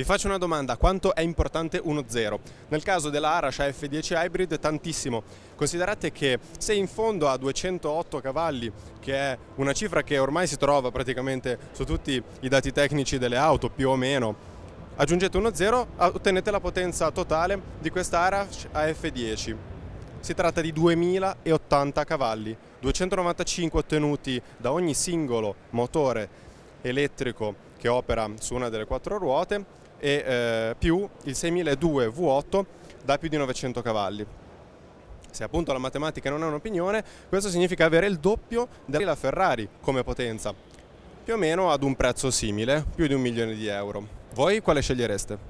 Vi faccio una domanda, quanto è importante 1.0? Nel caso della Arash F10 Hybrid tantissimo, considerate che se in fondo a 208 cavalli, che è una cifra che ormai si trova praticamente su tutti i dati tecnici delle auto più o meno, aggiungete 1.0, ottenete la potenza totale di questa Arash AF10. Si tratta di 2080 cavalli, 295 ottenuti da ogni singolo motore elettrico che opera su una delle quattro ruote e eh, più il 6002 V8 da più di 900 cavalli. Se appunto la matematica non è un'opinione, questo significa avere il doppio della Ferrari come potenza, più o meno ad un prezzo simile, più di un milione di euro. Voi quale scegliereste?